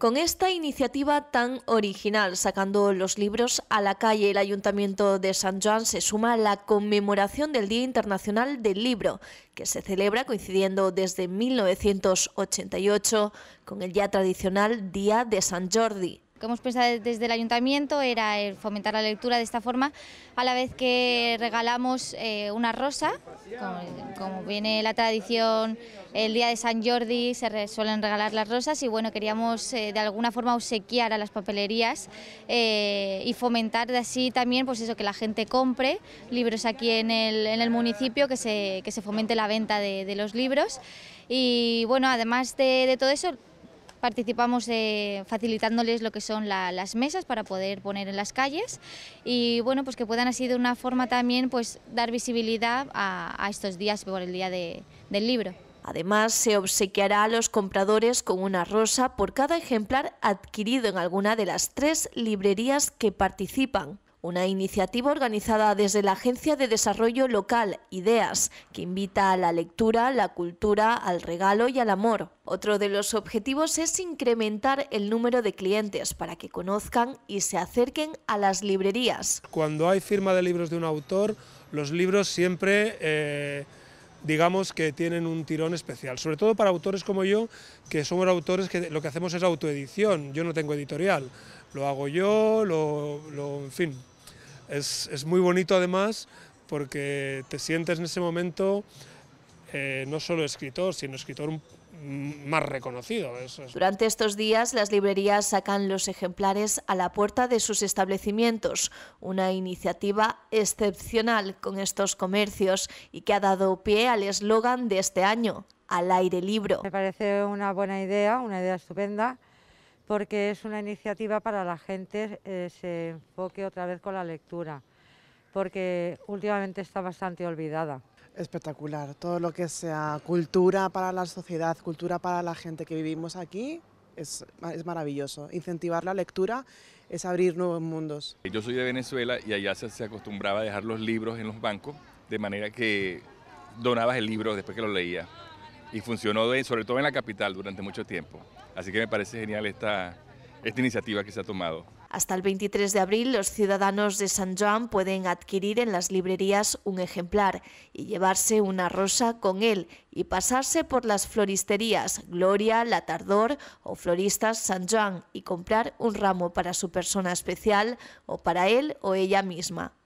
Con esta iniciativa tan original, sacando los libros a la calle, el Ayuntamiento de San Juan se suma a la conmemoración del Día Internacional del Libro, que se celebra coincidiendo desde 1988 con el ya tradicional Día de San Jordi, que hemos pensado desde el ayuntamiento era fomentar la lectura de esta forma, a la vez que regalamos eh, una rosa, como, viene la tradición, el día de San Jordi se suelen regalar las rosas y bueno, queríamos eh, de alguna forma obsequiar a las papelerías eh, y fomentar de así también pues eso, que la gente compre libros aquí en el, en el municipio, que se, que se fomente la venta de, los libros y bueno, además de todo eso, Participamos eh, facilitándoles lo que son las mesas para poder poner en las calles y bueno, pues que puedan así de una forma también pues dar visibilidad a, a estos días por el día del libro. Además, se obsequiará a los compradores con una rosa por cada ejemplar adquirido en alguna de las tres librerías que participan una iniciativa organizada desde la Agencia de Desarrollo Local, IDEAS, que invita a la lectura, la cultura, al regalo y al amor. Otro de los objetivos es incrementar el número de clientes para que conozcan y se acerquen a las librerías. Cuando hay firma de libros de un autor, los libros siempre... Eh, digamos que tienen un tirón especial, sobre todo para autores como yo, que somos autores que lo que hacemos es autoedición, yo no tengo editorial, lo hago yo, lo, lo en fin, es, muy bonito además porque te sientes en ese momento eh, no solo escritor, sino escritor más reconocido. Durante estos días, las librerías sacan los ejemplares a la puerta de sus establecimientos, una iniciativa excepcional con estos comercios y que ha dado pie al eslogan de este año, al aire libro. Me parece una buena idea, una idea estupenda porque es una iniciativa para la gente eh, se enfoque otra vez con la lectura, porque últimamente está bastante olvidada. Espectacular, todo lo que sea cultura para la sociedad, cultura para la gente que vivimos aquí, es, es, maravilloso. Incentivar la lectura es abrir nuevos mundos. Yo soy de Venezuela y allá se, se, acostumbraba a dejar los libros en los bancos, de manera que donabas el libro después que lo leías y funcionó sobre todo en la capital durante mucho tiempo. Así que me parece genial esta, esta iniciativa que se ha tomado. Hasta el 23 de abril, los ciudadanos de San Juan pueden adquirir en las librerías un ejemplar y llevarse una rosa con él y pasarse por las floristerías Gloria, La Tardor o Floristas San Juan y comprar un ramo para su persona especial o para él o ella misma.